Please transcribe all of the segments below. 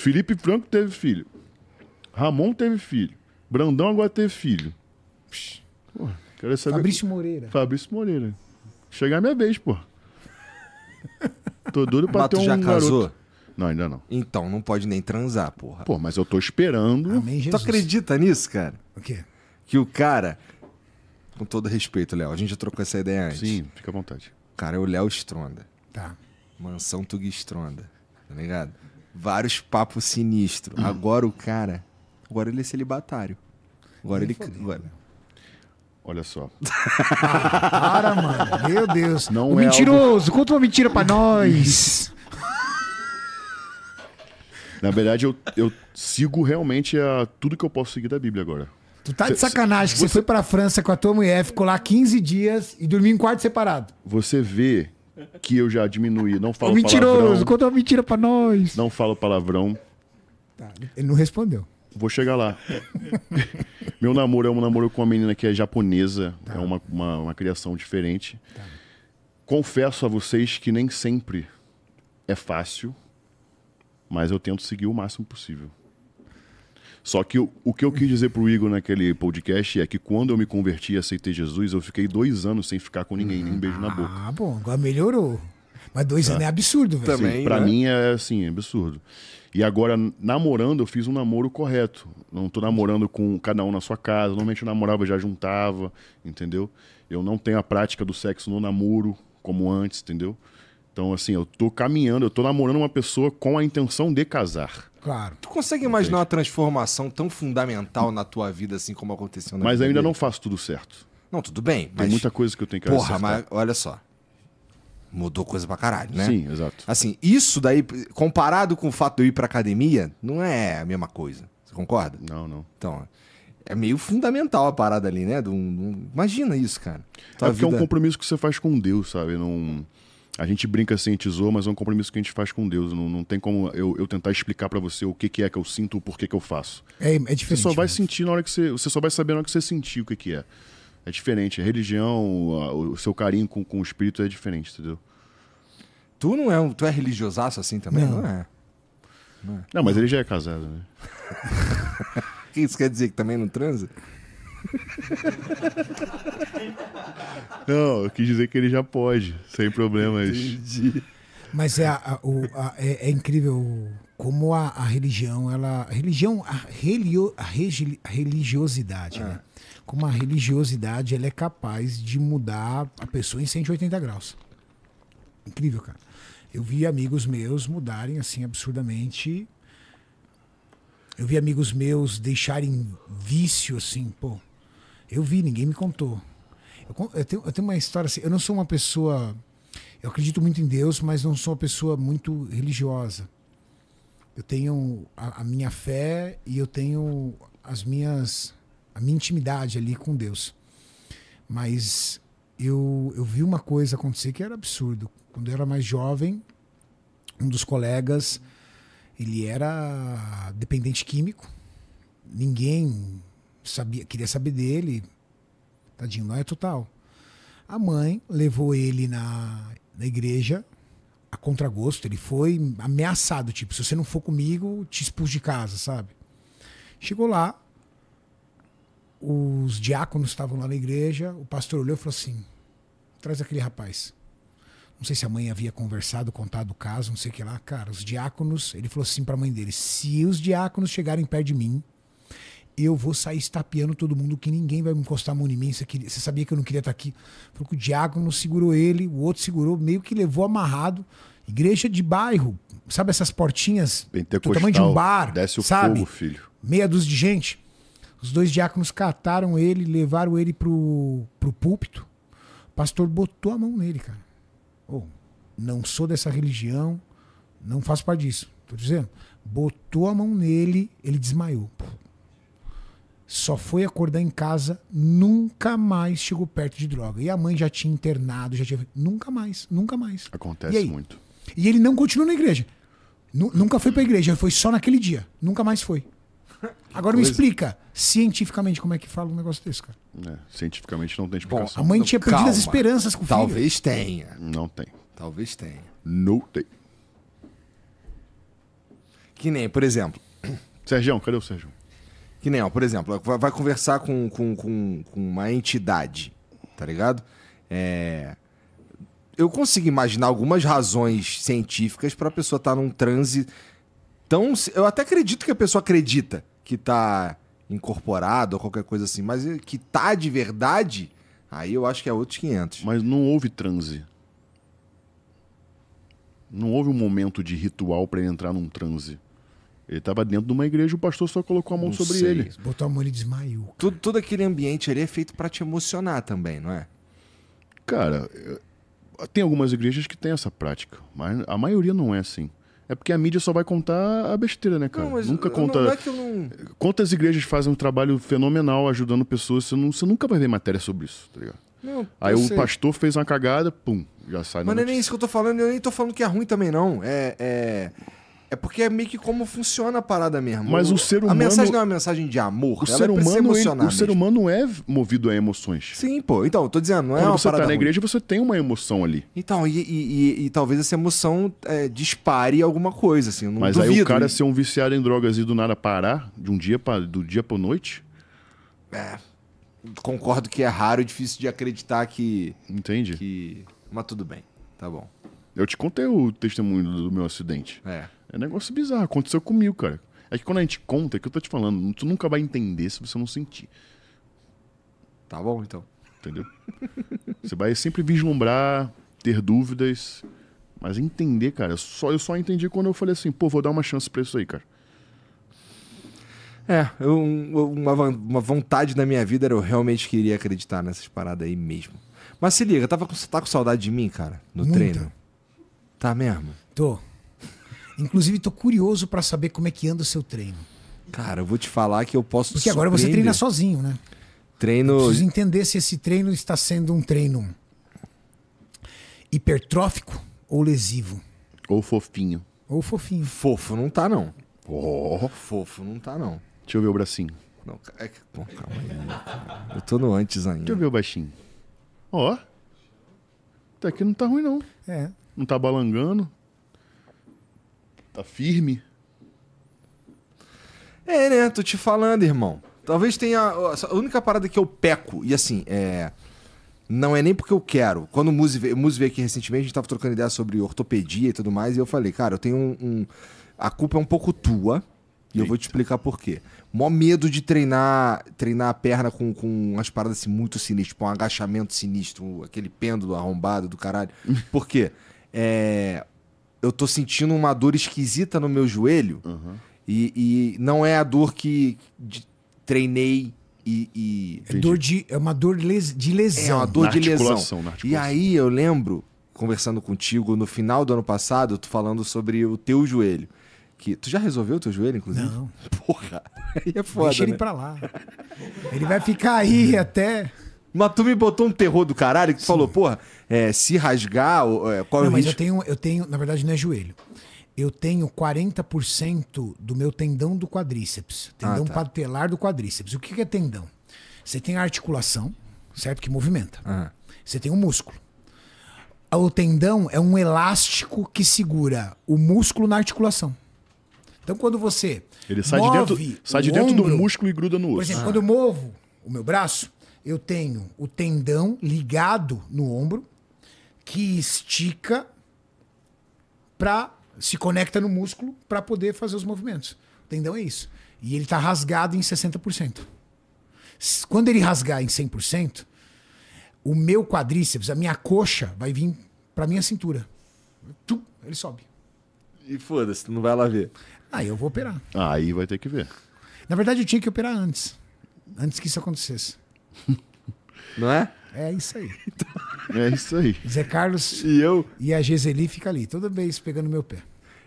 Felipe Franco teve filho. Ramon teve filho. Brandão agora teve filho. Psh, quero saber. Fabrício Moreira. Fabrício Moreira. Chegar a minha vez, pô. Tô duro pra Mas ter um já casou? Garoto. Não, ainda não. Então, não pode nem transar, porra. Pô, mas eu tô esperando. Amém, Jesus. Tu acredita nisso, cara? O quê? Que o cara. Com todo respeito, Léo, a gente já trocou essa ideia antes. Sim, fica à vontade. O cara é o Léo Stronda. Tá. Mansão Tug Stronda, tá ligado? vários papos sinistros. Uhum. Agora o cara. Agora ele é celibatário. Agora Nem ele. Falei, agora... Olha só. Ah, para, mano. Meu Deus. Não o é mentiroso, algo... conta uma mentira pra nós. Na verdade, eu, eu sigo realmente a, tudo que eu posso seguir da Bíblia agora. Tu tá de sacanagem cê, que você foi pra França com a tua mulher, ficou lá 15 dias e dormiu em quarto separado. Você vê que eu já diminuí. Não falo Mentiroso, palavrão. conta uma mentira pra nós. Não falo palavrão. Tá, ele não respondeu. Vou chegar lá. Meu namoro é um namoro com uma menina que é japonesa. Tá. É uma, uma, uma, criação diferente. Tá. Confesso a vocês que nem sempre é fácil, mas eu tento seguir o máximo possível. Só que o, o que eu quis dizer pro Igor naquele podcast é que quando eu me converti e aceitei Jesus, eu fiquei dois anos sem ficar com ninguém, nem um beijo na ah, boca. Ah, bom, agora melhorou. Mas dois tá. anos é absurdo, velho. Também, Sim, pra né? mim é assim, é absurdo. E agora, namorando, eu fiz um namoro correto. Não tô namorando com cada um na sua casa. Normalmente eu namorava, já juntava, entendeu? Eu não tenho a prática do sexo no namoro, como antes, entendeu? Então, assim, eu tô caminhando, eu tô namorando uma pessoa com a intenção de casar. Claro. Tu consegue imaginar Entendi. uma transformação tão fundamental na tua vida assim como aconteceu na Mas ainda dele? não faço tudo certo. Não, tudo bem. Tem mas... muita coisa que eu tenho que Porra, acertar. mas olha só. Mudou coisa pra caralho, né? Sim, exato. Assim, isso daí, comparado com o fato de eu ir pra academia, não é a mesma coisa. Você concorda? Não, não. Então, é meio fundamental a parada ali, né? Do, Imagina isso, cara. É tua é porque vida... é um compromisso que você faz com Deus, sabe? Não. Num a gente brinca, cientizou, mas é um compromisso que a gente faz com Deus. Não, não tem como eu, eu tentar explicar para você o que, que, é que eu sinto, o porquê que eu faço. É, é diferente. Você só vai mas... Né? sentir na hora que você. Você só vai saber na hora que você sentir o que, que é. É diferente. A é religião, a, o seu carinho com, com o espírito é diferente, entendeu? Tu não é um, tu é religiosaço assim também? Não, não é. Não, é. não mas ele já é casado, né? Isso quer dizer que também não transa? Não, eu quis dizer que ele já pode, sem problemas. Entendi. Mas é, a, a, a, é, é, incrível como a, religião, ela. A religião, a, relio, regi, religiosidade, né? É. Como a religiosidade ela é capaz de mudar a pessoa em 180 graus. Incrível, cara. Eu vi amigos meus mudarem assim absurdamente. Eu vi amigos meus deixarem vício assim, pô. Eu vi, ninguém me contou. Eu, eu, tenho, eu tenho uma história assim, eu não sou uma pessoa. Eu acredito muito em Deus, mas não sou uma pessoa muito religiosa. Eu tenho a, a minha fé e eu tenho as minhas. a minha intimidade ali com Deus. Mas eu, eu vi uma coisa acontecer que era absurdo. Quando eu era mais jovem, um dos colegas, ele era dependente químico. Ninguém sabia, queria saber dele. Tadinho, não é total. A mãe levou ele na, na igreja a contragosto. Ele foi ameaçado, tipo, se você não for comigo, te expulso de casa, sabe? Chegou lá, os diáconos estavam lá na igreja, o pastor olhou e falou assim: traz aquele rapaz. Não sei se a mãe havia conversado, contado o caso, não sei o que lá. Cara, os diáconos, ele falou assim para a mãe dele: se os diáconos chegarem perto de mim, eu vou sair estapeando todo mundo, que ninguém vai me encostar a mão em mim. Você, queria, você sabia que eu não queria estar aqui. Falou que o diácono segurou ele, o outro segurou, meio que levou amarrado. Igreja de bairro, sabe essas portinhas do tamanho de um bar? Desce o sabe? fogo, filho. Meia dúzia de gente. Os dois diáconos cataram ele, levaram ele pro, pro púlpito. O pastor botou a mão nele, cara. Oh, não sou dessa religião, não faço parte disso. Tô dizendo. Botou a mão nele, ele desmaiou só foi acordar em casa, nunca mais chegou perto de droga. E a mãe já tinha internado, já tinha. Nunca mais, nunca mais. Acontece e muito. E ele não continuou na igreja. N nunca foi pra igreja, foi só naquele dia. Nunca mais foi. Agora me explica, cientificamente, como é que fala um negócio desse, cara? É, cientificamente não tem explicação. Bom, a mãe tinha perdido calma. as esperanças com o filho. Talvez tenha. Não tem. Talvez tenha. Não tem. Que nem, por exemplo. Sergião, cadê o Sergião? Que nem, ó, por exemplo, vai conversar com, com, com, com uma entidade, tá ligado? É... Eu consigo imaginar algumas razões científicas para a pessoa estar tá num transe tão. Eu até acredito que a pessoa acredita que tá incorporado ou qualquer coisa assim, mas que tá de verdade, aí eu acho que é outros 500. Mas não houve transe. Não houve um momento de ritual para entrar num transe. Ele estava dentro de uma igreja, o pastor só colocou a mão não sobre sei. ele. Botou a mão e desmaiou. Tudo, todo aquele ambiente ali é feito para te emocionar também, não é? Cara, tem algumas igrejas que tem essa prática, mas a maioria não é assim. É porque a mídia só vai contar a besteira, né, cara? Não, nunca conta. Não, é não... Quantas igrejas fazem um trabalho fenomenal ajudando pessoas, você, não, você nunca vai ver matéria sobre isso, tá ligado? Não, Aí o pastor fez uma cagada, pum, já sai Mas não é nem isso que eu tô falando, eu nem tô falando que é ruim também, não. É. é... É porque é meio que como funciona a parada mesmo. Mas o ser humano. A mensagem não é uma mensagem de amor. O ser é humano, ele, o ser humano é movido a emoções. Sim, pô. Então, eu tô dizendo, não é uma Quando parada. Você tá na igreja, ruim. você tem uma emoção ali. Então, e, e, e, e talvez essa emoção é, dispare alguma coisa, assim. Mas duvido, aí o cara né? ser um viciado em drogas e do nada parar, de um dia para do dia pra noite. É. Concordo que é raro e é difícil de acreditar que. Entende? Que... Mas tudo bem. Tá bom. Eu te contei o testemunho do meu acidente. É. É um negócio bizarro. Aconteceu comigo, cara. É que quando a gente conta, é que eu tô te falando, tu nunca vai entender se você não sentir. Tá bom, então. Entendeu? você vai sempre vislumbrar, ter dúvidas, mas entender, cara. Só, eu só entendi quando eu falei assim, pô, vou dar uma chance pra isso aí, cara. É, eu, uma, uma vontade da minha vida era eu realmente queria acreditar nessas paradas aí mesmo. Mas se liga, tava com, tá com saudade de mim, cara, no Muita. treino? Tá mesmo? Tô. Inclusive, estou curioso para saber como é que anda o seu treino. Cara, eu vou te falar que eu posso. Porque agora você treina sozinho, né? Treino. Eu preciso entender se esse treino está sendo um treino hipertrófico ou lesivo. Ou fofinho. Ou fofinho. Fofo não tá, não. Oh. Fofo não tá, não. Deixa eu ver o bracinho. Não, é que... calma aí. Eu tô no antes ainda. Deixa eu ver o baixinho. Ó. Oh. Até que não tá ruim, não. É. Não tá balangando tá firme. É, né? Tô te falando, irmão. Talvez tenha. A única parada que eu peco, e assim, é. Não é nem porque eu quero. Quando o Muzi veio, Muzi veio aqui recentemente, a gente tava trocando ideia sobre ortopedia e tudo mais, e eu falei, cara, eu tenho um. um... A culpa é um pouco tua, e Eita. eu vou te explicar por quê. Mó medo de treinar treinar a perna com, com umas paradas assim, muito sinistras, tipo um agachamento sinistro, aquele pêndulo arrombado do caralho. por quê? É, eu tô sentindo uma dor esquisita no meu joelho. Uhum. E, e, não é a dor que de, treinei e. e... É, dor de, é uma dor é de lesão. É uma dor na de lesão. E aí eu lembro, conversando contigo no final do ano passado, tu falando sobre o teu joelho. Que, tu já resolveu o teu joelho, inclusive? Não. Porra. Aí é foda. Deixa ele né? pra lá. Ele vai ficar aí até. Mas tu me botou um terror do caralho que tu falou, porra, é, se rasgar, é, qual não, é o mas risco? eu tenho, eu tenho, na verdade não é joelho. Eu tenho 40% do meu tendão do quadríceps, ah, tendão ah, tá. patelar do quadríceps. O que, é tendão? Você tem a articulação, certo? Que movimenta. Uhum. Você tem o um músculo. O tendão é um elástico que segura o músculo na articulação. Então quando você. Ele sai de dentro, sai de dentro ombro, do músculo e gruda no osso. Por exemplo, quando eu ah. movo o meu braço, eu tenho o tendão ligado no ombro que estica para se conecta no músculo para poder fazer os movimentos. O tendão é isso. E ele está rasgado em 60%. Quando ele rasgar em 100%, o meu quadríceps, a minha coxa vai vir para minha cintura. ele sobe. E foda-se, tu não vai lá ver. Aí eu vou operar. Aí vai ter que ver. Na verdade, eu tinha que operar antes. Antes que isso acontecesse. Não é? É isso aí. Então, é isso aí. Zé Carlos e eu e a Giseli fica ali, toda vez pegando meu pé.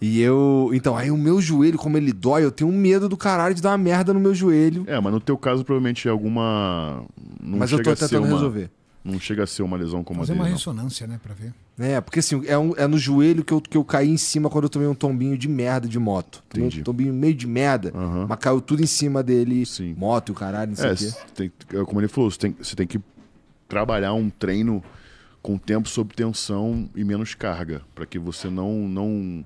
E eu. Então, aí o meu joelho, como ele dói, eu tenho um medo do caralho de dar uma merda no meu joelho. É, mas no teu caso, provavelmente é alguma. Não mas eu tô tentando uma... resolver. Não chega a ser uma lesão como a dele. Fazer uma não. ressonância, né, pra ver. É, porque assim, é, um, é no joelho que eu, que eu caí em cima quando eu tomei um tombinho de merda de moto. Entendi. um tombinho meio de merda, uhum. mas caiu tudo em cima dele. Sim. Moto e o caralho, não sei é, o quê. Tem, é como ele falou, você tem, você tem que trabalhar um treino com tempo sob tensão e menos carga, para que você não, não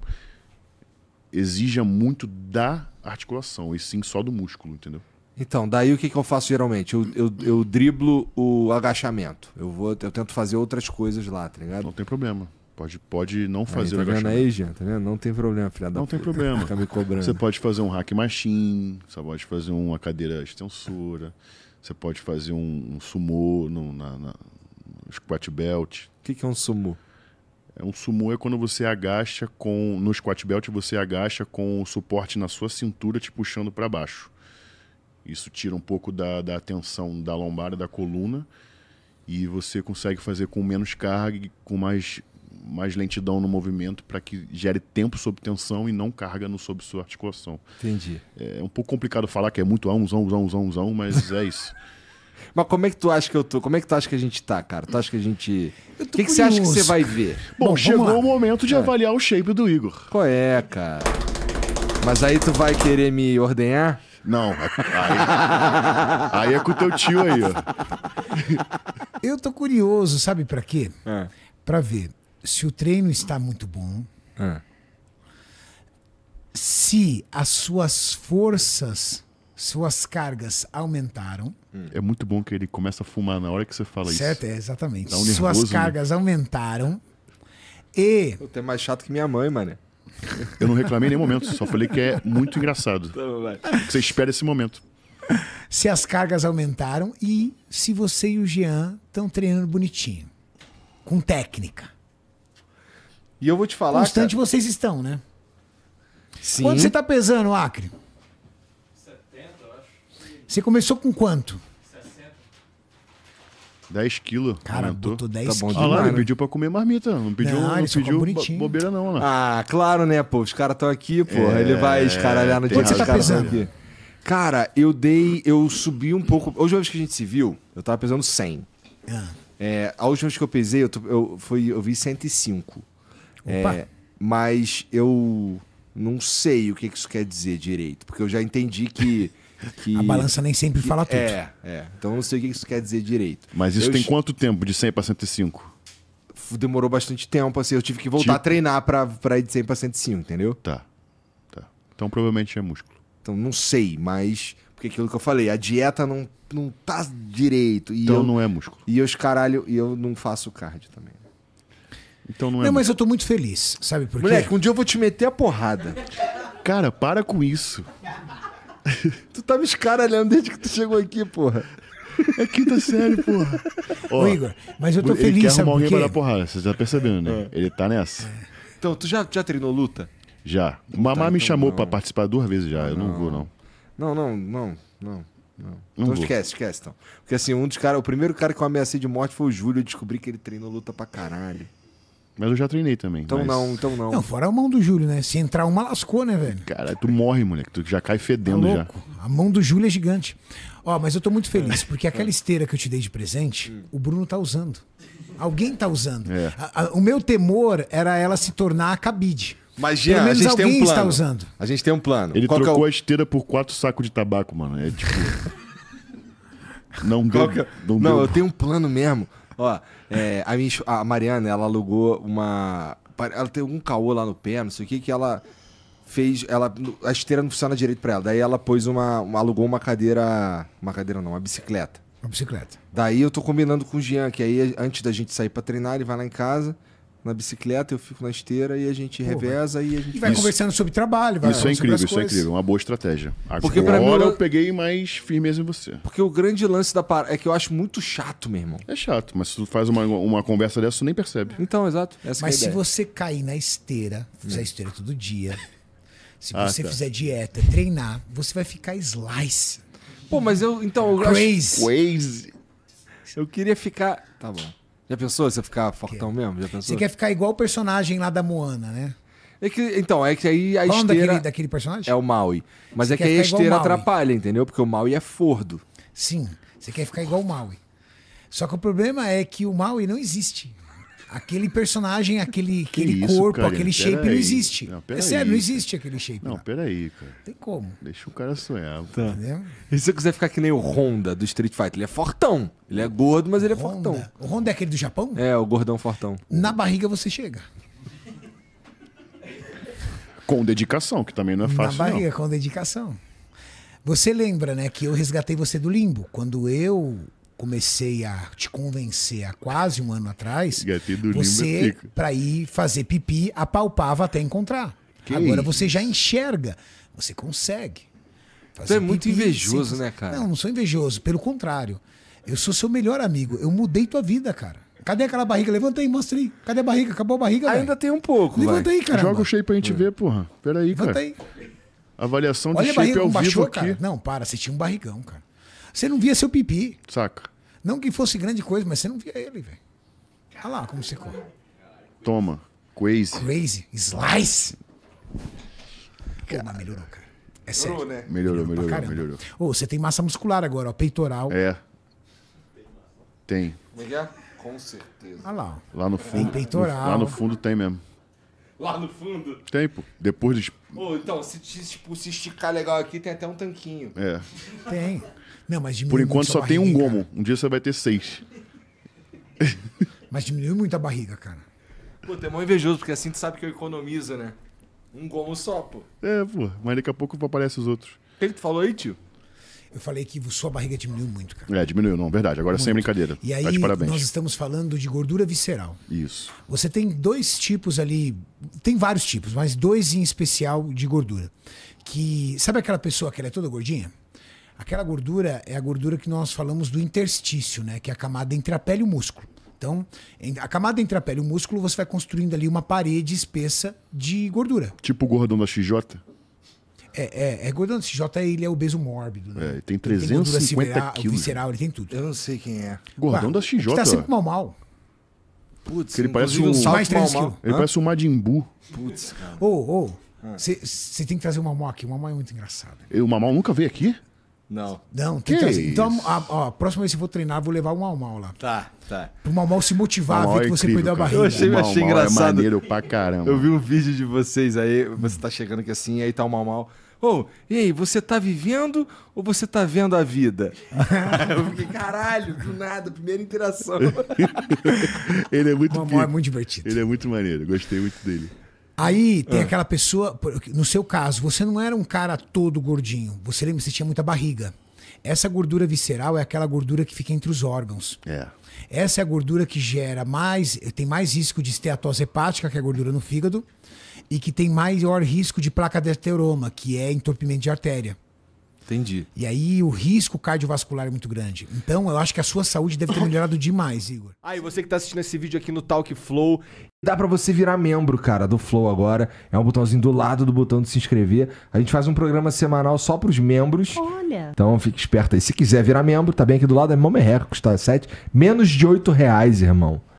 exija muito da articulação, e sim só do músculo, entendeu? Então, daí o que, que eu faço geralmente? Eu, eu, eu driblo o agachamento. Eu, vou, eu tento fazer outras coisas lá, tá ligado? Não tem problema. Pode, pode não fazer aí, tá o agachamento. Vendo aí, Jean, tá vendo? Não tem problema, filha da Não tem problema. Fica me cobrando. Você pode fazer um hack machine, você pode fazer uma cadeira extensora, você pode fazer um, um sumô no, na, na squat belt. O que, que é um sumô? É um sumô é quando você agacha com. No squat belt você agacha com o suporte na sua cintura te puxando para baixo. Isso tira um pouco da, da tensão da lombar, da coluna, e você consegue fazer com menos carga e com mais, mais lentidão no movimento para que gere tempo sob tensão e não carga no sob sua articulação. Entendi. É, um pouco complicado falar que é muito ãozão, ãozão, ãozão, mas é isso. Mas como é que tu acha que eu tô? Como é que tu acha que a gente tá, cara? Tu acha que a gente. O que, que, você acha que você vai ver? Bom, Bom chegou o momento de é. avaliar o shape do Igor. Qual é, cara? Mas aí tu vai querer me ordenhar? Não, aí, aí é com o teu tio aí, ó. Eu tô curioso, sabe para quê? É. Para ver se o treino está muito bom. É. Se as suas forças, suas cargas aumentaram. Hum. É muito bom que ele começa a fumar na hora que você fala certo? isso. Certo, é, exatamente. Um nervoso, suas né? cargas né? aumentaram. E. Puta, é mais chato que minha mãe, mano. Eu não reclamei em nenhum momento, só falei que é muito engraçado. Tá você espera esse momento. Se as cargas aumentaram e se você e o Jean estão treinando bonitinho, com técnica. E eu vou te falar. Constante cara... vocês estão, né? Sim. Quanto você está pesando, Acre? 70, eu acho. Você começou com quanto? 10 quilos. Cara, aumentou. botou 10 tá quilos. Olha lá, ele pediu pra comer marmita. Não pediu, não, não pediu bobeira, não, lá. Né? Ah, claro, né, pô? Os caras estão aqui, pô. É... Ele vai escaralhar no dia. que você tá pesando? Aqui. Cara, eu dei. Eu subi um pouco. A última vez que a gente se viu, eu tava pesando 100. Ah. É, a última vez que eu pesei, eu, eu, foi, eu vi 105. Opa. É, mas eu não sei o que isso quer dizer direito, porque eu já entendi que que... A balança nem sempre fala tudo. É, é. Então eu não sei o que isso quer dizer direito. Mas isso eu tem che... quanto tempo de 100 para 105? Demorou bastante tempo, assim. Eu tive que voltar tipo... a treinar para ir de 100 para 105, entendeu? Tá. tá. Então provavelmente é músculo. Então não sei, mas. Porque aquilo que eu falei, a dieta não, não tá direito. então eu... não é músculo. E os caralho, e eu não faço cardio também. Então não é. Não, mas eu tô muito feliz, sabe por quê? Moleque, um dia eu vou te meter a porrada. Cara, para com isso. tu tá me escaralhando desde que tu chegou aqui, porra. É quinta série, porra. Ô, Ô, Igor, mas eu tô ele feliz, quer sabe arrumar por alguém pra dar porrada, vocês já percebendo né? É. Ele tá nessa. É. Então, tu já, já treinou luta? Já. O Mamá tá, me então chamou não. pra participar duas vezes já. eu não, vou, não. Não, não, não, não. não. então esquece, esquece. Então. Porque assim, um dos caras, o primeiro cara que eu ameacei de morte foi o Júlio. Eu descobri que ele treinou luta pra caralho. Mas eu já treinei também. Então mas... não, então não. Não, fora a mão do Júlio, né? Se entrar uma, lascou, né, velho? Cara, tu morre, moleque. Tu já cai fedendo tá já. A mão do Júlio é gigante. Ó, mas eu tô muito feliz, porque aquela esteira que eu te dei de presente, o Bruno tá usando. Alguém tá usando. É. A, a, o meu temor era ela se tornar a cabide. Mas Jean, a gente tem um plano. Está usando. A gente tem um plano. Ele Qual é trocou é o... a esteira por quatro sacos de tabaco, mano. É tipo. não deu. É? Não, não deu. eu tenho um plano mesmo. Ó, é, a, minha, a Mariana, ela alugou uma. Ela tem um caô lá no pé, não sei o que, que ela fez. Ela, a esteira não funciona direito pra ela. Daí ela pôs uma. uma alugou uma cadeira. Uma cadeira não, uma bicicleta. Uma bicicleta. Daí eu tô combinando com o Jean, que aí antes da gente sair pra treinar, ele vai lá em casa na bicicleta, eu fico na esteira e a gente Porra. reveza e a gente. E vai isso, conversando sobre trabalho, vai Isso é incrível, isso é incrível, uma boa estratégia. Porque agora mim, eu... peguei mais firmeza em você. Porque o grande lance da é que eu acho muito chato, meu irmão. É chato, mas se tu faz uma, uma conversa dessa, tu nem percebe. Então, exato. Essa é mas é se você cair na esteira, fizer hum. esteira todo dia, se ah, você tá. fizer dieta, treinar, você vai ficar slice. Pô, mas eu. Então, eu Crazy. Acho... Crazy. Eu queria ficar. Tá bom. Já pensou você ficar fortão mesmo? Já pensou? Você quer ficar igual o personagem lá da Moana, né? É que, então, é que aí a Qual esteira... Daquele, daquele personagem? É o Maui. Mas você é que aí a esteira atrapalha, entendeu? Porque o Maui é fordo. Sim, você quer ficar igual o Maui. Só que o problema é que o Maui não existe. Aquele personagem, aquele, aquele isso, corpo, carinha, aquele shape aí. não existe. Não, é sério, aí, não existe aquele shape. Não, peraí, cara. Tem como. Deixa o cara sonhar. Tá. E se você quiser ficar que nem o Honda do Street Fighter? Ele é fortão. Ele é gordo, mas ele é Honda. fortão. O Honda é aquele do Japão? É, o gordão fortão. Na barriga você chega. Com dedicação, que também não é fácil. Na barriga, não. com dedicação. Você lembra, né, que eu resgatei você do limbo. Quando eu comecei a te convencer há quase um ano atrás, você, é para ir fazer pipi, apalpava até encontrar. Que Agora isso? você já enxerga, você consegue. tu é muito invejoso, né, cara? Não, não sou invejoso, pelo contrário. Eu sou seu melhor amigo, eu mudei tua vida, cara. Cadê aquela barriga? Levanta aí, mostra aí. Cadê a barriga? Acabou a barriga, Ainda véio. tem um pouco, Levanta vai. aí, cara. Joga o shape pra gente é. ver, porra. Pera aí, Levanta cara. Levanta aí. Avaliação de Olha shape barriga, ao vivo baixou, aqui. Cara. Não, para, você tinha um barrigão, cara. Você não via seu pipi. Saca. Não que fosse grande coisa, mas você não via ele, velho. Olha lá como secou. Toma. Crazy. Crazy. Slice. Cara. Pô, melhorou, cara. É sério. Melhorou, né? Melhorou, melhorou, melhorou. Ô, você tem massa muscular agora, ó. Peitoral. É. Tem. Como é que é? Com certeza. Olha lá, ó. Lá no fundo. Tem peitoral. Lá no fundo tem mesmo lá no fundo? Tem, pô. Depois de. Ô, então, se, tipo, se esticar legal aqui, tem até um tanquinho. É. Tem. Não, mas Por enquanto só barriga, tem um gomo. Um dia você vai ter seis. Mas diminui muito a barriga, cara. Pô, tem é invejoso, porque assim tu sabe que eu economizo, né? Um gomo só, pô. É, pô. Mas daqui a pouco aparece os outros. O que tu falou aí, tio? Eu falei que sua barriga diminuiu muito, cara. É, diminuiu, não, verdade. Agora é sem brincadeira. E tá aí, nós estamos falando de gordura visceral. Isso. Você tem dois tipos ali, tem vários tipos, mas dois em especial de gordura. Que, sabe aquela pessoa que ela é toda gordinha? Aquela gordura é a gordura que nós falamos do interstício, né? Que é a camada entre a pele e o músculo. Então, a camada entre a pele e o músculo, você vai construindo ali uma parede espessa de gordura. Tipo o gordão da XJ? É, é, é gordão desse J, ele é obeso mórbido. Né? É, tem 350 ele tem visceral, quilos. Né? Visceral, ele tem tudo. Eu não sei quem é. Gordão ah, da XJ. Ele é tá sempre mal mal. Putz, ele parece um, mais 3 quilos. Ele Hã? parece um Madimbu. Putz, cara. Ô, ô, você ah. tem que trazer o Mamão aqui. O Mamão é muito engraçado. E o Mamão nunca veio aqui? Não. Não, tem que, que é Então, a, a, a, próxima vez que eu vou treinar, vou levar o Mal lá. Tá, tá. Pro Mal se motivar ver é que você incrível, perdeu a barriga. Eu achei, eu achei é engraçado. É maneiro pra caramba. Eu vi um vídeo de vocês aí, você tá chegando aqui assim, aí tá o Mal ou, oh, você tá vivendo ou você tá vendo a vida? eu fiquei, caralho, do nada, primeira interação. ele é muito Mamãe, é muito divertido. Ele é muito maneiro, gostei muito dele. Aí tem ah. aquela pessoa, no seu caso, você não era um cara todo gordinho. Você lembra que você tinha muita barriga. Essa gordura visceral é aquela gordura que fica entre os órgãos. É. Essa é a gordura que gera mais, tem mais risco de esteatose hepática, que é a gordura no fígado e que tem maior risco de placa de ateroma, que é entorpimento de artéria. Entendi. E aí o risco cardiovascular é muito grande. Então eu acho que a sua saúde deve ter melhorado demais, Igor. Ah, e você que está assistindo esse vídeo aqui no Talk Flow, dá para você virar membro, cara, do Flow agora. É um botãozinho do lado do botão de se inscrever. A gente faz um programa semanal só para os membros. Olha. Então fique esperto aí. Se quiser virar membro, tá bem aqui do lado, é Momerreco, custa tá? 7, menos de 8 reais, irmão.